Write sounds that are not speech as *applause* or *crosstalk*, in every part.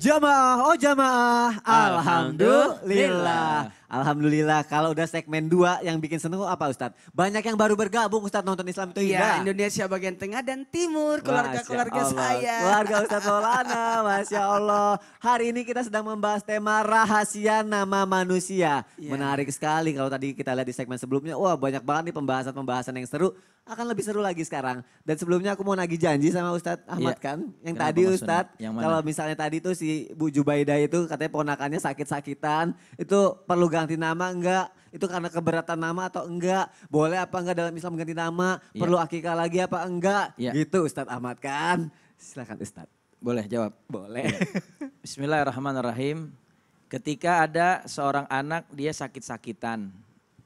Jamaah, oh jamaah, alhamdulillah. Alhamdulillah. Kalau udah segmen dua yang bikin seneng apa Ustadz? Banyak yang baru bergabung Ustadz nonton Islam itu Iya, Indonesia bagian tengah dan timur, keluarga-keluarga saya. Keluarga Ustadz Maulana, *laughs* Masya Allah. Hari ini kita sedang membahas tema rahasia nama manusia. Ya. Menarik sekali kalau tadi kita lihat di segmen sebelumnya. Wah banyak banget nih pembahasan-pembahasan yang seru akan lebih seru lagi sekarang. Dan sebelumnya aku mau nagih janji sama Ustadz iya. Ahmad ya. kan. Yang Kenapa tadi Ustadz, yang kalau misalnya tadi tuh si Bu Jubaida itu katanya ponakannya sakit-sakitan. Itu perlu ganti nama enggak? Itu karena keberatan nama atau enggak? Boleh apa enggak dalam Islam ganti nama? Ya. Perlu akikah lagi apa enggak? Ya. Gitu Ustadz Ahmad kan? Silahkan Ustadz. Boleh jawab? Boleh. Iya. Bismillahirrahmanirrahim. Ketika ada seorang anak dia sakit-sakitan,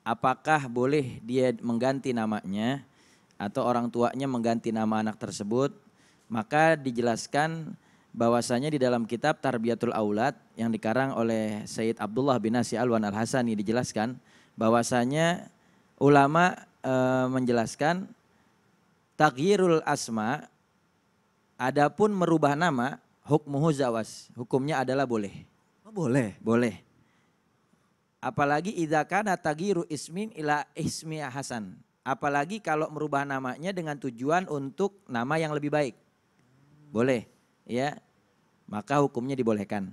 apakah boleh dia mengganti namanya atau orang tuanya mengganti nama anak tersebut? Maka dijelaskan bahwasanya di dalam kitab Tarbiyatul Aulad yang dikarang oleh Sayyid Abdullah bin Nasi Alwan Al Hasani dijelaskan bahwasanya ulama e, menjelaskan taghyirul asma adapun merubah nama hukmuhu zawas hukumnya adalah boleh. Oh, boleh. Boleh. Apalagi idakan kana ismin ila ismi hasan. Apalagi kalau merubah namanya dengan tujuan untuk nama yang lebih baik. Boleh ya maka hukumnya dibolehkan.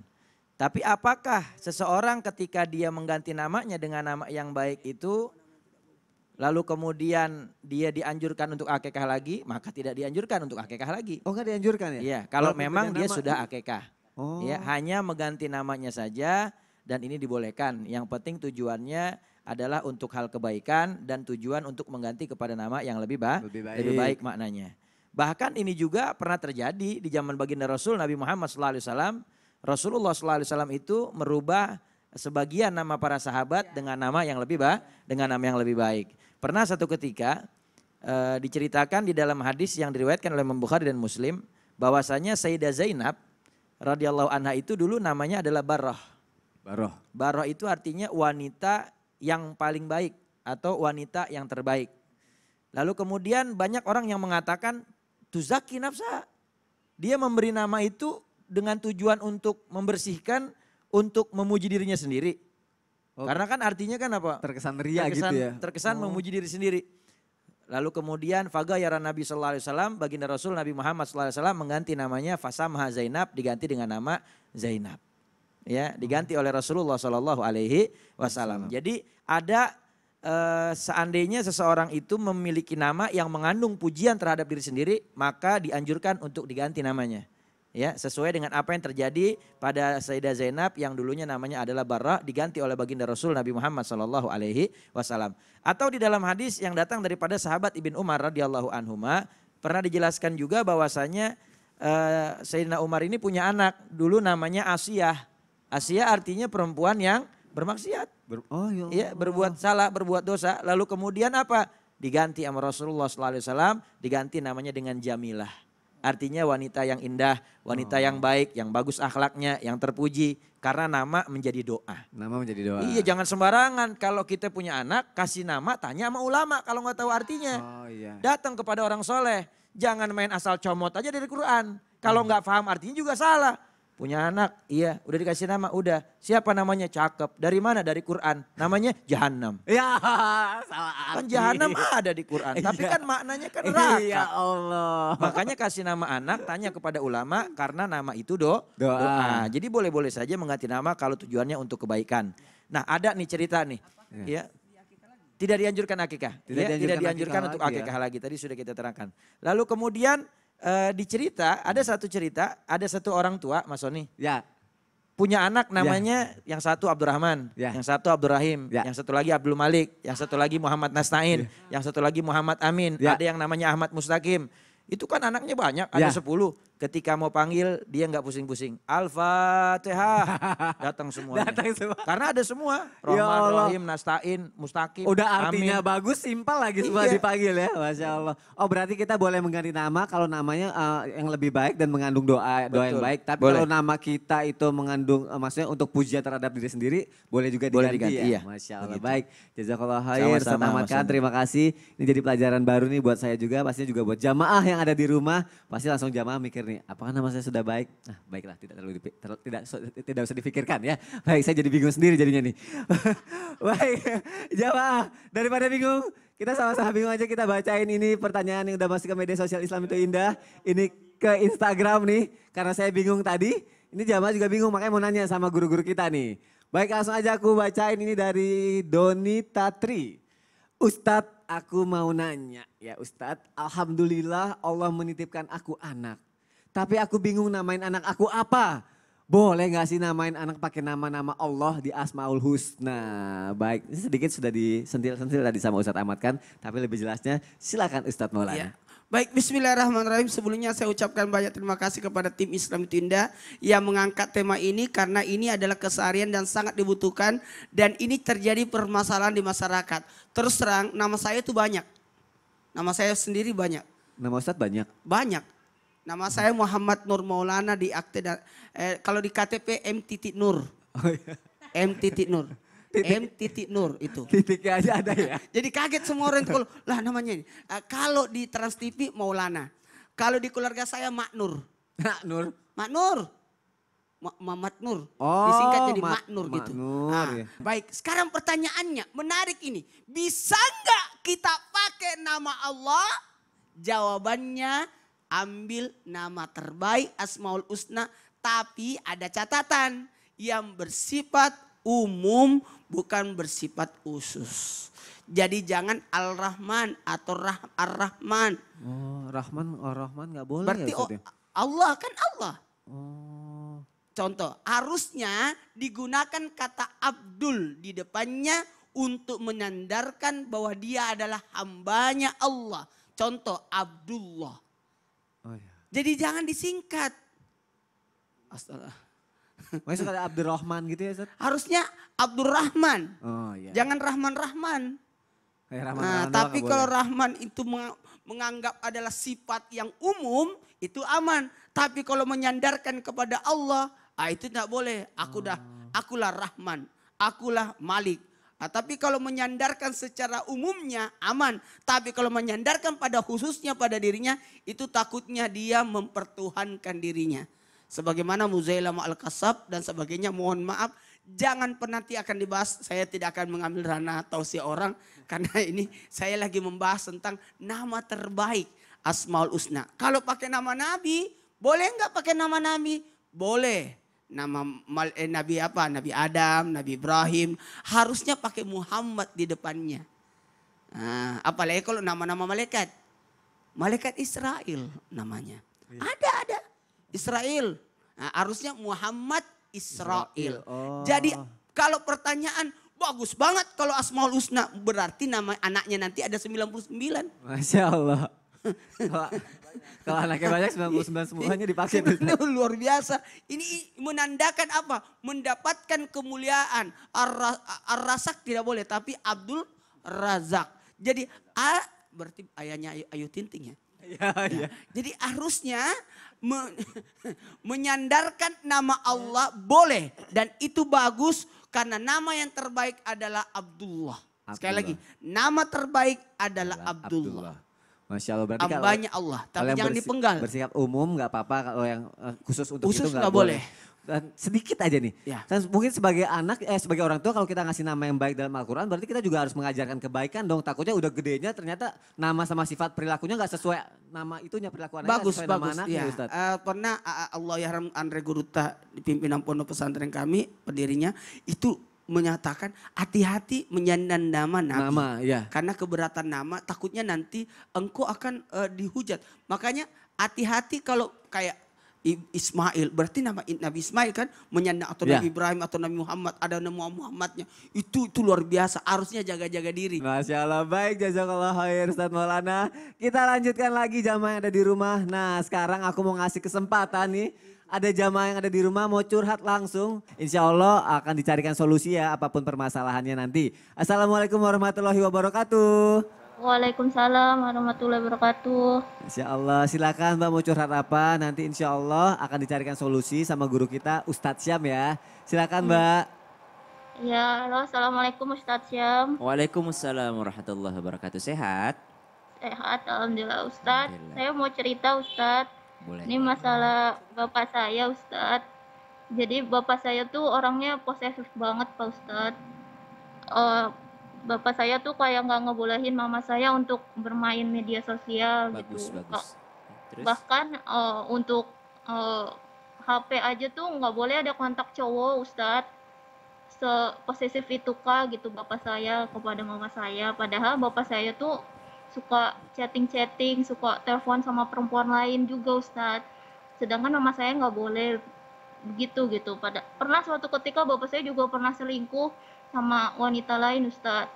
Tapi apakah seseorang ketika dia mengganti namanya dengan nama yang baik itu lalu kemudian dia dianjurkan untuk akekah lagi, maka tidak dianjurkan untuk akekah lagi. Oh, enggak dianjurkan ya? Iya, kalau, oh, kalau memang dia nama... sudah akekah. Oh. Ya, hanya mengganti namanya saja dan ini dibolehkan. Yang penting tujuannya adalah untuk hal kebaikan dan tujuan untuk mengganti kepada nama yang lebih, ba lebih baik. Lebih baik maknanya. Bahkan ini juga pernah terjadi di zaman baginda Rasul Nabi Muhammad SAW. Rasulullah SAW itu merubah sebagian nama para sahabat iya. dengan nama yang lebih baik, dengan nama yang lebih baik. Pernah satu ketika e, diceritakan di dalam hadis yang diriwayatkan oleh Imam Bukhari dan Muslim bahwasanya Sayyidah Zainab radhiyallahu anha itu dulu namanya adalah Barroh. Barroh. Barroh itu artinya wanita yang paling baik atau wanita yang terbaik. Lalu kemudian banyak orang yang mengatakan Tuzaki nafsa. Dia memberi nama itu dengan tujuan untuk membersihkan, untuk memuji dirinya sendiri. Oh. Karena kan artinya kan apa? Terkesan ria gitu terkesan, gitu ya. Terkesan oh. memuji diri sendiri. Lalu kemudian faga yara Nabi Sallallahu Alaihi Wasallam, baginda Rasul Nabi Muhammad Sallallahu Alaihi Wasallam mengganti namanya Fasamha Zainab diganti dengan nama Zainab. Ya, diganti oleh Rasulullah Sallallahu Alaihi Wasallam. Jadi ada Eh, seandainya seseorang itu memiliki nama yang mengandung pujian terhadap diri sendiri, maka dianjurkan untuk diganti namanya. Ya, sesuai dengan apa yang terjadi pada Sayyidah Zainab yang dulunya namanya adalah Barra diganti oleh baginda Rasul Nabi Muhammad Shallallahu alaihi wasallam. Atau di dalam hadis yang datang daripada sahabat Ibn Umar radhiyallahu anhuma pernah dijelaskan juga bahwasanya uh, Sayyidina Umar ini punya anak dulu namanya Asiyah. Asiyah artinya perempuan yang bermaksiat. Ber, oh ya. ya berbuat salah, berbuat dosa. Lalu kemudian apa? Diganti sama Rasulullah sallallahu alaihi wasallam, diganti namanya dengan Jamilah. Artinya wanita yang indah, wanita oh. yang baik, yang bagus akhlaknya, yang terpuji. Karena nama menjadi doa. Nama menjadi doa. Iya jangan sembarangan. Kalau kita punya anak, kasih nama, tanya sama ulama kalau nggak tahu artinya. Oh, iya. Datang kepada orang soleh. Jangan main asal comot aja dari Quran. Kalau hmm. nggak paham artinya juga salah. Punya anak? Iya. Udah dikasih nama? Udah. Siapa namanya? Cakep. Dari mana? Dari Quran. Namanya Jahannam. *laughs* Ya, salah arti. Kan Jahannam ada di Quran. Iya. Tapi kan maknanya kan iya, neraka. Ya Allah. Makanya kasih nama anak, tanya kepada ulama karena nama itu do, doa. doa. Jadi boleh-boleh saja mengganti nama kalau tujuannya untuk kebaikan. Nah, ada nih cerita nih. Iya. Ya tidak dianjurkan akikah. Tidak ya, dianjurkan, tidak dianjurkan untuk akikah ya. lagi. Tadi sudah kita terangkan. Lalu kemudian uh, di ada satu cerita, ada satu orang tua Mas Soni. Ya. Punya anak ya. namanya ya. yang satu Abdurrahman, ya. yang satu Abdurrahim, ya. yang satu lagi Abdul Malik, yang satu lagi Muhammad Nasnain, ya. yang satu lagi Muhammad Amin, ya. ada yang namanya Ahmad Mustaqim. Itu kan anaknya banyak, ada ya. sepuluh ketika mau panggil dia nggak pusing-pusing. Al-Fatihah. *laughs* Datang semua. Datang semua. Karena ada semua. Ya Rahman, ya Rahim, Nastain, Mustaqim. Udah artinya Amin. bagus, simpel lagi semua iya. dipanggil ya. Masya Allah. Oh berarti kita boleh mengganti nama kalau namanya uh, yang lebih baik dan mengandung doa Betul. doa yang baik. Tapi boleh. kalau nama kita itu mengandung, uh, maksudnya untuk puja terhadap diri sendiri, boleh juga boleh diganti, diganti ya. Iya. Masya Allah. Begitu. Baik. Jazakallah khair. Selamatkan. Terima kasih. Ini jadi pelajaran baru nih buat saya juga. Pastinya juga buat jamaah yang ada di rumah. Pasti langsung jamaah mikir nih, apakah nama saya sudah baik? Nah, baiklah, tidak terlalu dipi, ter, tidak so, tidak usah difikirkan ya. Baik, saya jadi bingung sendiri jadinya nih. *laughs* baik, jamaah daripada bingung, kita sama-sama bingung aja kita bacain ini pertanyaan yang udah masuk ke media sosial Islam itu indah. Ini ke Instagram nih, karena saya bingung tadi. Ini jamaah juga bingung, makanya mau nanya sama guru-guru kita nih. Baik, langsung aja aku bacain ini dari Doni Tatri. Ustadz, aku mau nanya ya Ustadz. Alhamdulillah Allah menitipkan aku anak tapi aku bingung namain anak aku apa. Boleh gak sih namain anak pakai nama-nama Allah di Asmaul Husna? Baik, ini sedikit sudah disentil-sentil tadi sama Ustadz Ahmad kan. Tapi lebih jelasnya silakan Ustadz Maulana. Ya. Baik, bismillahirrahmanirrahim. Sebelumnya saya ucapkan banyak terima kasih kepada tim Islam Tinda yang mengangkat tema ini karena ini adalah keseharian dan sangat dibutuhkan dan ini terjadi permasalahan di masyarakat. Terus terang nama saya itu banyak. Nama saya sendiri banyak. Nama Ustadz banyak? Banyak. Nama saya Muhammad Nur Maulana di akte eh, kalau di KTP M titik Nur. Oh, iya. M titik Nur. M titik Nur itu. Titiknya aja ada ya. *laughs* Jadi kaget semua orang kalau lah namanya ini. Uh, kalau di Trans TV Maulana. Kalau di keluarga saya Mak Nur, Mak Nur, Mak Nur. Oh, Disingkat jadi Mak Nur Mak gitu. Nur, nah, ya. Baik, sekarang pertanyaannya menarik ini. Bisa nggak kita pakai nama Allah? Jawabannya ambil nama terbaik Asmaul Husna tapi ada catatan yang bersifat umum bukan bersifat khusus. Jadi jangan Al-Rahman atau rah Ar-Rahman. Oh, Rahman oh Rahman nggak boleh ya, Berarti oh, ya, Allah kan Allah. Oh. Contoh, harusnya digunakan kata Abdul di depannya untuk menandarkan bahwa dia adalah hambanya Allah. Contoh Abdullah. Oh, iya. Jadi jangan disingkat. Astaga. *laughs* Maksud ada Abdurrahman gitu ya Ustaz? Harusnya Abdurrahman. Oh iya. Jangan Rahman-Rahman. Eh, Rahman, nah, tapi kalau boleh. Rahman itu menganggap adalah sifat yang umum, itu aman. Tapi kalau menyandarkan kepada Allah, ah itu tidak boleh. Aku dah, oh. akulah Rahman, akulah Malik, Nah, tapi kalau menyandarkan secara umumnya aman, tapi kalau menyandarkan pada khususnya pada dirinya itu takutnya dia mempertuhankan dirinya. Sebagaimana Muzailam Al-Kasab dan sebagainya mohon maaf jangan pernah penanti akan dibahas. Saya tidak akan mengambil ranah tausiah orang *laughs* karena ini saya lagi membahas tentang nama terbaik Asmaul Husna. Kalau pakai nama Nabi, boleh nggak pakai nama Nabi? Boleh nama eh, Nabi apa? Nabi Adam, Nabi Ibrahim. Harusnya pakai Muhammad di depannya. Nah, apalagi kalau nama-nama malaikat. Malaikat Israel namanya. Ya. Ada, ada. Israel. Nah, harusnya Muhammad Israel. Israel. Oh. Jadi kalau pertanyaan bagus banget kalau Asmaul Husna berarti nama anaknya nanti ada 99. Masya Allah. Kalau anaknya banyak 99 semuanya dipakai. Ini *laughs* luar biasa. Ini menandakan apa? Mendapatkan kemuliaan. Ar-Razak tidak boleh tapi Abdul Razak. Jadi A berarti ayahnya Ayu, Ayu Tinting ya. Ya, ya. Jadi harusnya me, *laughs* menyandarkan nama Allah boleh dan itu bagus karena nama yang terbaik adalah Abdullah. Abdullah. Sekali lagi, nama terbaik adalah Abdullah. Abdullah. Masya Allah. Berarti Ambanya kalau, Allah, tapi kalau jangan bersi, dipenggal. Bersikap umum nggak apa-apa, kalau yang eh, khusus untuk khusus itu nggak boleh. boleh. Dan sedikit aja nih. Ya. Dan mungkin sebagai anak, eh sebagai orang tua kalau kita ngasih nama yang baik dalam Al-Quran berarti kita juga harus mengajarkan kebaikan dong. Takutnya udah gedenya ternyata nama sama sifat perilakunya nggak sesuai nama itunya perilaku anaknya. Bagus, bagus. Nama ya. Uh, pernah uh, Allah Yahram Andre Guruta, pimpinan pondok pesantren kami, pendirinya, itu menyatakan hati-hati menyandang nama Nabi. Nama, ya. Karena keberatan nama takutnya nanti engkau akan uh, dihujat. Makanya hati-hati kalau kayak Ismail berarti nama Nabi Ismail kan menyandang atau ya. Nabi Ibrahim atau Nabi Muhammad ada nama Muhammadnya itu itu luar biasa harusnya jaga-jaga diri. Masya Allah baik jazakallah khair Ustaz Maulana kita lanjutkan lagi jamaah yang ada di rumah. Nah sekarang aku mau ngasih kesempatan nih ada jamaah yang ada di rumah mau curhat langsung, insya Allah akan dicarikan solusi ya apapun permasalahannya nanti. Assalamualaikum warahmatullahi wabarakatuh. Waalaikumsalam warahmatullahi wabarakatuh. Insya Allah silakan Mbak mau curhat apa nanti insya Allah akan dicarikan solusi sama guru kita Ustadz Syam ya. Silakan hmm. Mbak. Ya, halo assalamualaikum Ustadz Syam. Waalaikumsalam warahmatullahi wabarakatuh. Sehat? Sehat, alhamdulillah Ustadz. Alhamdulillah. Saya mau cerita Ustadz. Boleh. Ini masalah bapak saya Ustadz. Jadi bapak saya tuh orangnya posesif banget Pak Ustadz. Uh, bapak saya tuh kayak nggak ngebolehin mama saya untuk bermain media sosial bagus, gitu. Bagus. Bahkan uh, untuk uh, eh, HP aja tuh nggak boleh ada kontak cowok Ustadz seposesif itu kah gitu bapak saya kepada mama saya padahal bapak saya tuh suka chatting-chatting, suka telepon sama perempuan lain juga Ustadz. Sedangkan mama saya nggak boleh begitu gitu. Pada pernah suatu ketika bapak saya juga pernah selingkuh sama wanita lain Ustadz.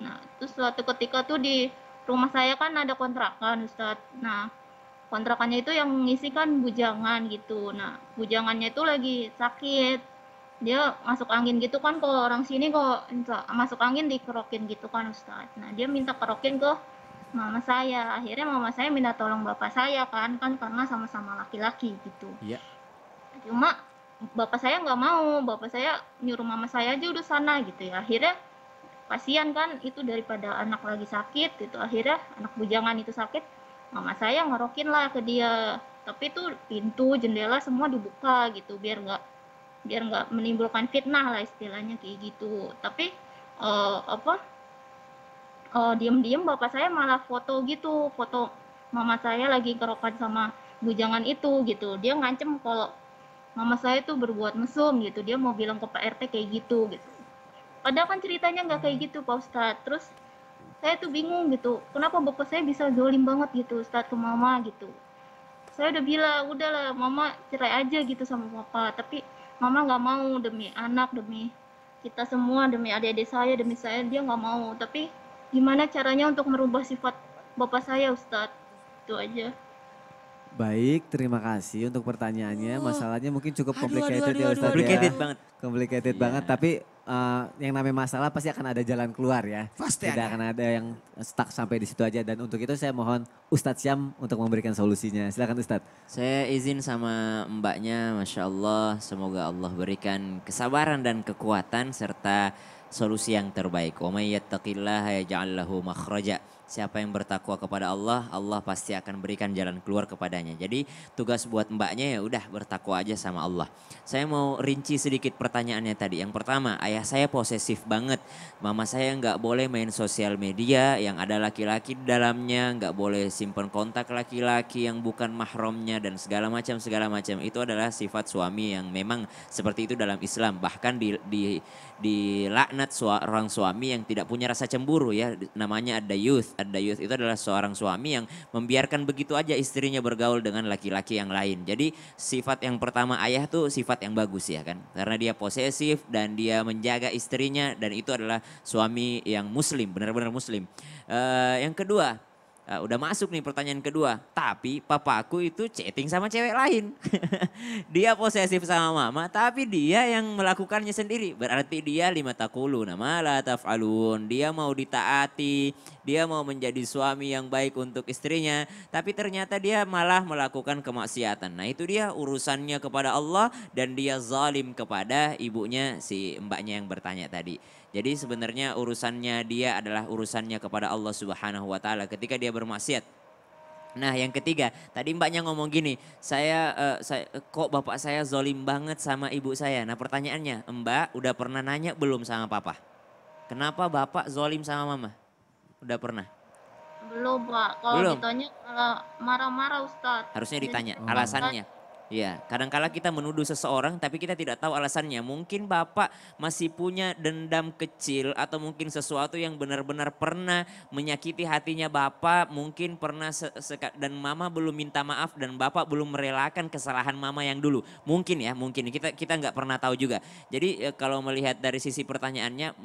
Nah, itu suatu ketika tuh di rumah saya kan ada kontrakan Ustadz. Nah, kontrakannya itu yang ngisi kan bujangan gitu. Nah, bujangannya itu lagi sakit dia masuk angin gitu kan kalau orang sini kok masuk angin dikerokin gitu kan Ustadz nah dia minta kerokin ke mama saya akhirnya mama saya minta tolong bapak saya kan kan karena sama-sama laki-laki gitu yeah. cuma bapak saya nggak mau bapak saya nyuruh mama saya aja udah sana gitu ya akhirnya kasihan kan itu daripada anak lagi sakit gitu akhirnya anak bujangan itu sakit mama saya ngerokin lah ke dia tapi tuh pintu jendela semua dibuka gitu biar nggak biar nggak menimbulkan fitnah lah istilahnya kayak gitu tapi uh, apa uh, diam-diam bapak saya malah foto gitu foto mama saya lagi kerokan sama bujangan itu gitu dia ngancem kalau mama saya tuh berbuat mesum gitu dia mau bilang ke Pak RT kayak gitu gitu padahal kan ceritanya nggak kayak gitu Pak Ustadz terus saya tuh bingung gitu kenapa bapak saya bisa zolim banget gitu Ustadz ke mama gitu saya udah bilang udahlah mama cerai aja gitu sama papa tapi mama nggak mau demi anak demi kita semua demi adik-adik saya demi saya dia nggak mau tapi gimana caranya untuk merubah sifat bapak saya Ustadz. Itu aja. Baik, terima kasih untuk pertanyaannya. Oh. Masalahnya mungkin cukup aduh, complicated aduh, ya Ustadz Complicated ya. ya. banget. Complicated yeah. banget, tapi uh, yang namanya masalah pasti akan ada jalan keluar ya. Pasti Tidak ada. akan ada yang stuck sampai di situ aja. Dan untuk itu saya mohon Ustadz Syam untuk memberikan solusinya. Silakan Ustadz. Saya izin sama mbaknya, Masya Allah. Semoga Allah berikan kesabaran dan kekuatan serta solusi yang terbaik. Wa may yattaqillaha yaj'al lahu makhraja siapa yang bertakwa kepada Allah, Allah pasti akan berikan jalan keluar kepadanya. Jadi tugas buat mbaknya ya udah bertakwa aja sama Allah. Saya mau rinci sedikit pertanyaannya tadi. Yang pertama, ayah saya posesif banget. Mama saya nggak boleh main sosial media yang ada laki-laki di dalamnya, nggak boleh simpen kontak laki-laki yang bukan mahromnya dan segala macam segala macam. Itu adalah sifat suami yang memang seperti itu dalam Islam. Bahkan di di dilaknat orang suami yang tidak punya rasa cemburu ya namanya ada youth Ad-Dayus itu adalah seorang suami yang membiarkan begitu aja istrinya bergaul dengan laki-laki yang lain. Jadi sifat yang pertama ayah tuh sifat yang bagus ya kan. Karena dia posesif dan dia menjaga istrinya dan itu adalah suami yang muslim, benar-benar muslim. Uh, yang kedua Eh, udah masuk nih pertanyaan kedua. Tapi papaku itu chatting sama cewek lain. *laughs* dia posesif sama mama, tapi dia yang melakukannya sendiri. Berarti dia lima takulu nama la taf'alun. Dia mau ditaati, dia mau menjadi suami yang baik untuk istrinya. Tapi ternyata dia malah melakukan kemaksiatan. Nah itu dia urusannya kepada Allah dan dia zalim kepada ibunya si mbaknya yang bertanya tadi. Jadi sebenarnya urusannya dia adalah urusannya kepada Allah Subhanahu wa taala ketika dia bermaksiat. Nah, yang ketiga, tadi mbaknya ngomong gini, saya, uh, saya kok bapak saya zolim banget sama ibu saya. Nah, pertanyaannya, mbak udah pernah nanya belum sama papa? Kenapa bapak zolim sama mama? Udah pernah? Belum pak, kalau ditanya ditanya marah-marah Ustadz. Harusnya ditanya, alasannya. Iya, kadangkala kita menuduh seseorang tapi kita tidak tahu alasannya. Mungkin Bapak masih punya dendam kecil atau mungkin sesuatu yang benar-benar pernah menyakiti hatinya Bapak, mungkin pernah se -se dan Mama belum minta maaf dan Bapak belum merelakan kesalahan Mama yang dulu. Mungkin ya, mungkin kita kita nggak pernah tahu juga. Jadi e, kalau melihat dari sisi pertanyaannya,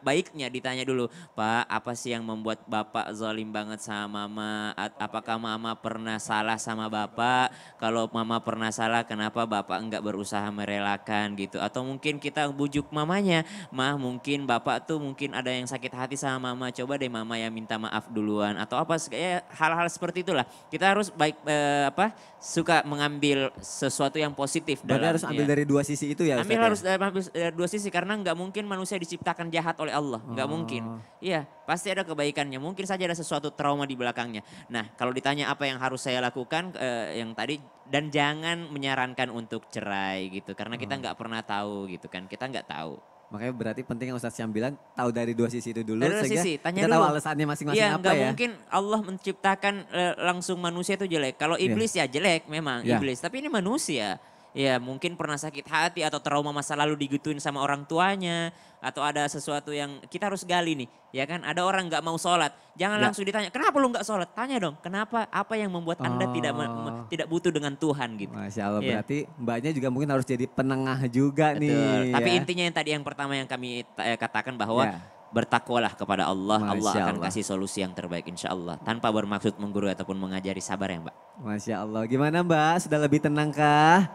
baiknya ditanya dulu, Pak, apa sih yang membuat Bapak zalim banget sama Mama? Apakah Mama pernah salah sama Bapak? Kalau Mama pernah masalah kenapa bapak enggak berusaha merelakan gitu atau mungkin kita bujuk mamanya mah mungkin bapak tuh mungkin ada yang sakit hati sama mama coba deh mama yang minta maaf duluan atau apa segala hal-hal seperti itulah kita harus baik eh, apa suka mengambil sesuatu yang positif Berarti harus ambil ya. dari dua sisi itu ya ambil ya? harus ya? dari, dari dua sisi karena nggak mungkin manusia diciptakan jahat oleh Allah nggak oh. mungkin iya pasti ada kebaikannya mungkin saja ada sesuatu trauma di belakangnya nah kalau ditanya apa yang harus saya lakukan eh, yang tadi dan jangan menyarankan untuk cerai gitu karena kita hmm. nggak hmm. pernah tahu gitu kan kita nggak tahu makanya berarti penting yang Ustadz Syam bilang tahu dari dua sisi itu dulu dari sehingga sisi, tanya kita dulu. tahu alasannya masing-masing ya, apa ya mungkin Allah menciptakan eh, langsung manusia itu jelek kalau iya. iblis yeah. ya jelek memang yeah. iblis tapi ini manusia ya mungkin pernah sakit hati atau trauma masa lalu digituin sama orang tuanya atau ada sesuatu yang kita harus gali nih ya kan ada orang nggak mau sholat jangan ya. langsung ditanya kenapa lu nggak sholat tanya dong kenapa apa yang membuat oh. anda tidak oh. tidak butuh dengan Tuhan gitu Masya Allah ya. berarti mbaknya juga mungkin harus jadi penengah juga Betul. nih tapi ya. intinya yang tadi yang pertama yang kami eh, katakan bahwa ya bertakwalah kepada Allah, Masya Allah akan Allah. kasih solusi yang terbaik insya Allah. Tanpa bermaksud menggurui ataupun mengajari sabar ya mbak. Masya Allah, gimana mbak? Sudah lebih tenangkah?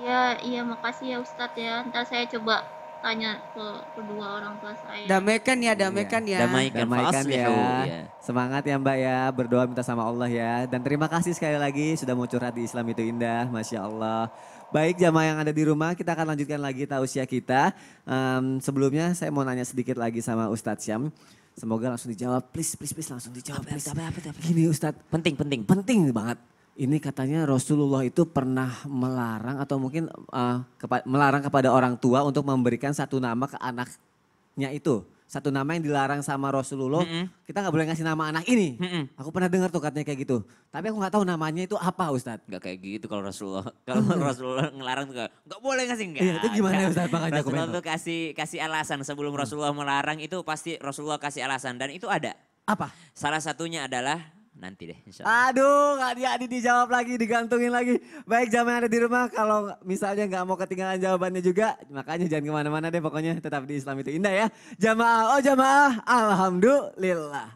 Iya, iya makasih ya Ustadz ya. Ntar saya coba tanya ke kedua orang tua saya. Damai kan ya, damai ya. ya. Damai kan, kan ya. ya. Semangat ya Mbak ya, berdoa minta sama Allah ya. Dan terima kasih sekali lagi sudah mau curhat di Islam itu indah, Masya Allah. Baik jamaah yang ada di rumah, kita akan lanjutkan lagi tausiah kita. Um, sebelumnya saya mau nanya sedikit lagi sama Ustadz Syam. Semoga langsung dijawab, please, please, please langsung dijawab. Apa, please. Apa, apa, apa, apa. Gini Ustadz. Penting, penting. Penting banget ini katanya Rasulullah itu pernah melarang atau mungkin uh, kepa melarang kepada orang tua untuk memberikan satu nama ke anaknya itu. Satu nama yang dilarang sama Rasulullah, mm -hmm. kita nggak boleh ngasih nama anak ini. Mm -hmm. Aku pernah dengar tuh katanya kayak gitu. Tapi aku nggak tahu namanya itu apa Ustadz. Nggak kayak gitu kalau Rasulullah. *laughs* Kalau Rasulullah ngelarang tuh nggak boleh ngasih enggak. Iya, itu gimana ya Ustadz makanya Rasulullah tuh kasih kasih alasan sebelum hmm. Rasulullah melarang itu pasti Rasulullah kasih alasan dan itu ada. Apa? Salah satunya adalah nanti deh insya Allah. Aduh nggak di dijawab lagi digantungin lagi. Baik jam yang ada di rumah kalau misalnya nggak mau ketinggalan jawabannya juga makanya jangan kemana-mana deh pokoknya tetap di Islam itu indah ya. Jamaah oh jamaah alhamdulillah.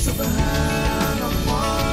Subhanallah.